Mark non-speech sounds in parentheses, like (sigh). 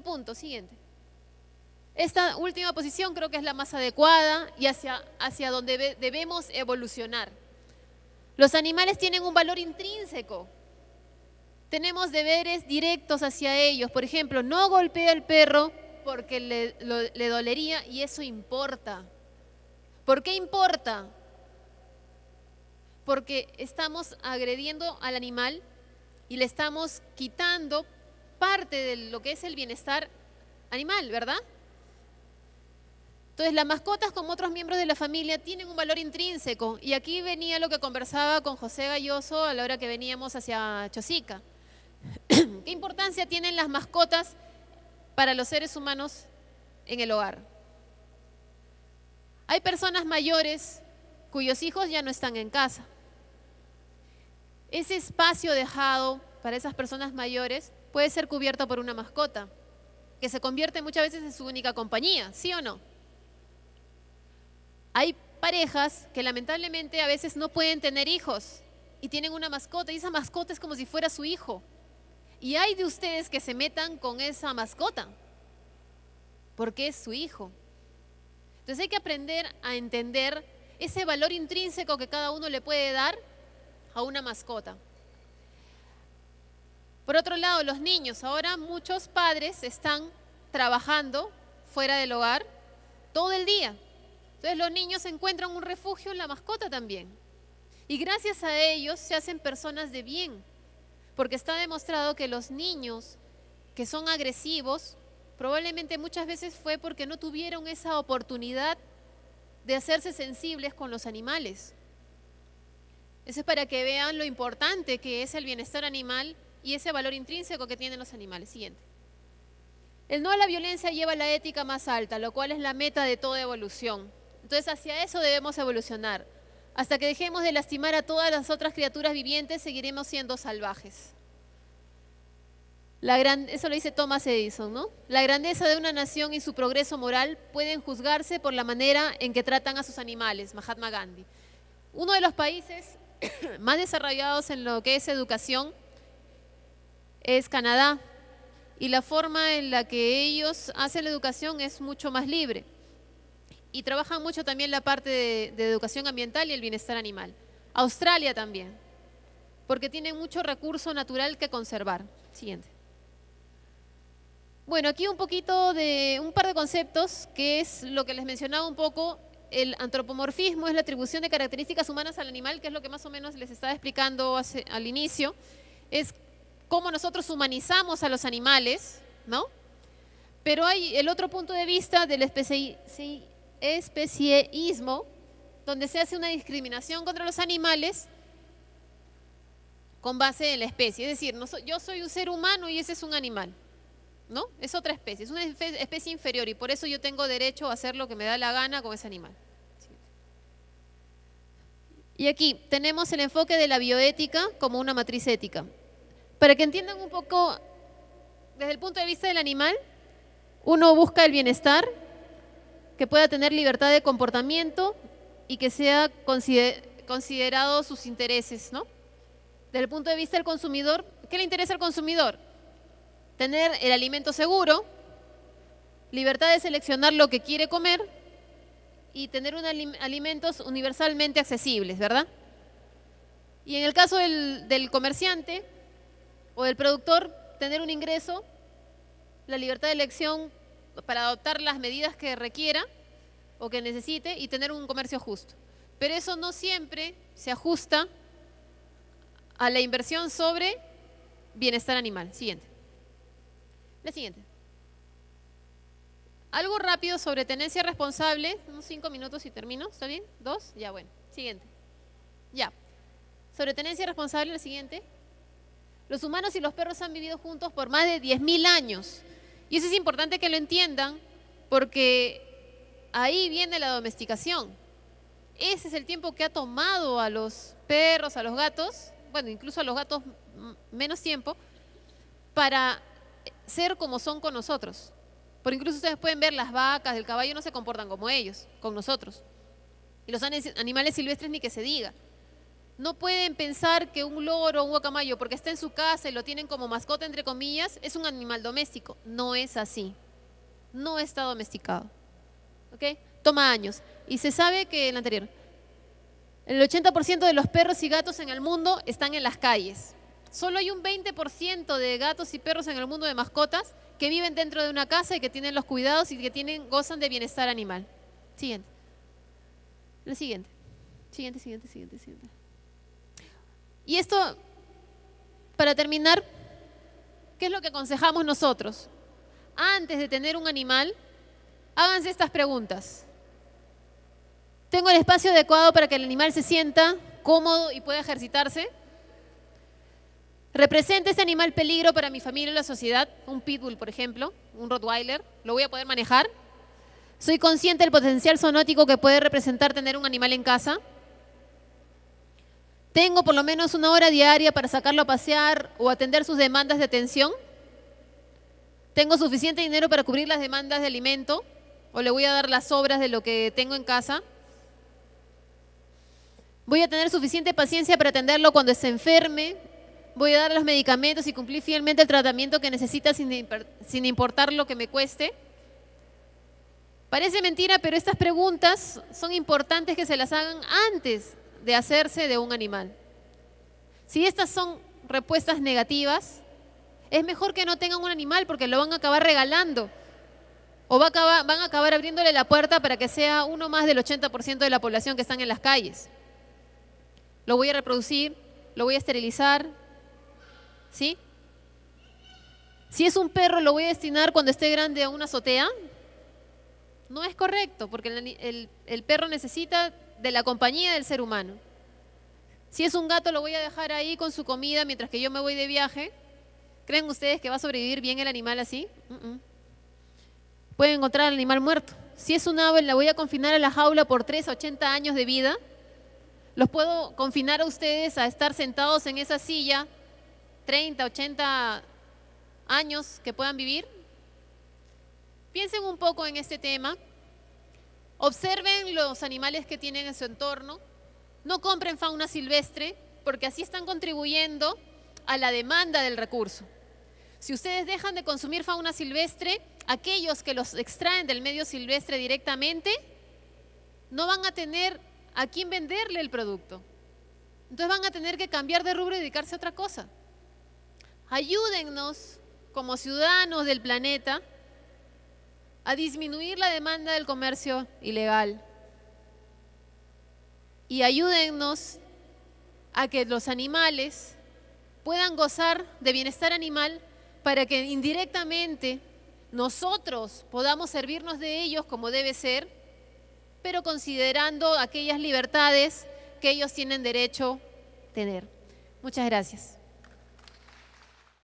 punto, siguiente. Esta última posición creo que es la más adecuada y hacia, hacia donde debemos evolucionar. Los animales tienen un valor intrínseco. Tenemos deberes directos hacia ellos. Por ejemplo, no golpea al perro porque le dolería y eso importa. ¿Por qué importa? Porque estamos agrediendo al animal y le estamos quitando parte de lo que es el bienestar animal, ¿verdad? Entonces, las mascotas, como otros miembros de la familia, tienen un valor intrínseco. Y aquí venía lo que conversaba con José Galloso a la hora que veníamos hacia Chosica. (clears throat) ¿Qué importancia tienen las mascotas para los seres humanos en el hogar? Hay personas mayores cuyos hijos ya no están en casa. Ese espacio dejado para esas personas mayores puede ser cubierta por una mascota, que se convierte muchas veces en su única compañía, ¿sí o no? Hay parejas que lamentablemente a veces no pueden tener hijos y tienen una mascota y esa mascota es como si fuera su hijo. Y hay de ustedes que se metan con esa mascota, porque es su hijo. Entonces hay que aprender a entender ese valor intrínseco que cada uno le puede dar a una mascota. Por otro lado, los niños. Ahora muchos padres están trabajando fuera del hogar todo el día. Entonces los niños encuentran un refugio en la mascota también. Y gracias a ellos se hacen personas de bien, porque está demostrado que los niños que son agresivos probablemente muchas veces fue porque no tuvieron esa oportunidad de hacerse sensibles con los animales. Eso es para que vean lo importante que es el bienestar animal y ese valor intrínseco que tienen los animales. Siguiente. El no a la violencia lleva la ética más alta, lo cual es la meta de toda evolución. Entonces hacia eso debemos evolucionar. Hasta que dejemos de lastimar a todas las otras criaturas vivientes, seguiremos siendo salvajes. eso lo dice Thomas Edison, ¿no? La grandeza de una nación y su progreso moral pueden juzgarse por la manera en que tratan a sus animales, Mahatma Gandhi. Uno de los países (coughs) más desarrollados en lo que es educación es Canadá y la forma en la que ellos hacen la educación es mucho más libre. Y trabajan mucho también la parte de, educación ambiental y el bienestar animal. Australia también, porque tiene mucho recurso natural que conservar. Siguiente. Bueno, aquí un poquito de un par de conceptos, que es lo que les mencionaba un poco, el antropomorfismo es la atribución de características humanas al animal, que es lo que más o menos les estaba explicando al inicio, es cómo nosotros humanizamos a los animales, ¿no? Pero hay el otro punto de vista del especieísmo, donde se hace una discriminación contra los animales con base en la especie. Es decir, yo soy un ser humano y ese es un animal, ¿no? Es otra especie, es una especie inferior y por eso yo tengo derecho a hacer lo que me da la gana con ese animal. Y aquí tenemos el enfoque de la bioética como una matriz ética. Para que entiendan un poco, desde el punto de vista del animal, uno busca el bienestar, que pueda tener libertad de comportamiento y que sea considerado sus intereses, ¿no? Desde el punto de vista del consumidor, ¿qué le interesa al consumidor? Tener el alimento seguro, libertad de seleccionar lo que quiere comer y tener un alimentos universalmente accesibles, ¿verdad? Y en el caso del comerciante, o del productor tener un ingreso, la libertad de elección para adoptar las medidas que requiera o que necesite y tener un comercio justo. Pero eso no siempre se ajusta a la inversión sobre bienestar animal. Siguiente. La siguiente. Algo rápido sobre tenencia responsable. Unos cinco minutos y termino. ¿Está bien? ¿Dos? Ya, bueno. Siguiente. Ya. Sobre tenencia responsable, la siguiente. Los humanos y los perros han vivido juntos por más de 10.000 años. Y eso es importante que lo entiendan porque ahí viene la domesticación. Ese es el tiempo que ha tomado a los perros, a los gatos, bueno, incluso a los gatos menos tiempo, para ser como son con nosotros. Porque incluso ustedes pueden ver las vacas, el caballo no se comportan como ellos, con nosotros. Y los animales silvestres ni que se diga. No pueden pensar que un loro o un guacamayo, porque está en su casa y lo tienen como mascota, entre comillas, es un animal doméstico. No es así. No está domesticado. Toma años. Y se sabe que en anterior, el 80% de los perros y gatos en el mundo están en las calles. Solo hay un 20% de gatos y perros en el mundo de mascotas que viven dentro de una casa y que tienen los cuidados y que tienen, gozan de bienestar animal. Siguiente. La siguiente. Siguiente, siguiente, siguiente, siguiente. Y esto, para terminar, ¿qué es lo que aconsejamos nosotros? Antes de tener un animal, háganse estas preguntas. ¿Tengo el espacio adecuado para que el animal se sienta cómodo y pueda ejercitarse? ¿Representa ese animal peligro para mi familia y la sociedad? Un pitbull, por ejemplo, un Rottweiler, ¿lo voy a poder manejar? ¿Soy consciente del potencial sonótico que puede representar tener un animal en casa? ¿Tengo por lo menos una hora diaria para sacarlo a pasear o atender sus demandas de atención? ¿Tengo suficiente dinero para cubrir las demandas de alimento? ¿O le voy a dar las sobras de lo que tengo en casa? ¿Voy a tener suficiente paciencia para atenderlo cuando se enferme? ¿Voy a dar los medicamentos y cumplir fielmente el tratamiento que necesita sin, sin importar lo que me cueste? Parece mentira, pero estas preguntas son importantes que se las hagan antes de hacerse de un animal. Si estas son respuestas negativas, es mejor que no tengan un animal porque lo van a acabar regalando o va van a acabar abriéndole la puerta para que sea uno más del 80% de la población que están en las calles. Lo voy a reproducir, lo voy a esterilizar, ¿sí? Si es un perro, lo voy a destinar cuando esté grande a una azotea. No es correcto, porque el perro necesita de la compañía del ser humano. Si es un gato, lo voy a dejar ahí con su comida mientras que yo me voy de viaje. ¿Creen ustedes que va a sobrevivir bien el animal así? Pueden encontrar al animal muerto. Si es un ave, la voy a confinar a la jaula por 3 a 80 años de vida. Los puedo confinar a ustedes a estar sentados en esa silla 30, 80 años que puedan vivir. Piensen un poco en este tema. Observen los animales que tienen en su entorno. No compren fauna silvestre porque así están contribuyendo a la demanda del recurso. Si ustedes dejan de consumir fauna silvestre, aquellos que los extraen del medio silvestre directamente no van a tener a quién venderle el producto. Entonces van a tener que cambiar de rubro y dedicarse a otra cosa. Ayúdennos como ciudadanos del planeta a disminuir la demanda del comercio ilegal. Y ayúdennos a que los animales puedan gozar de bienestar animal para que indirectamente nosotros podamos servirnos de ellos como debe ser, pero considerando aquellas libertades que ellos tienen derecho a tener. Muchas gracias.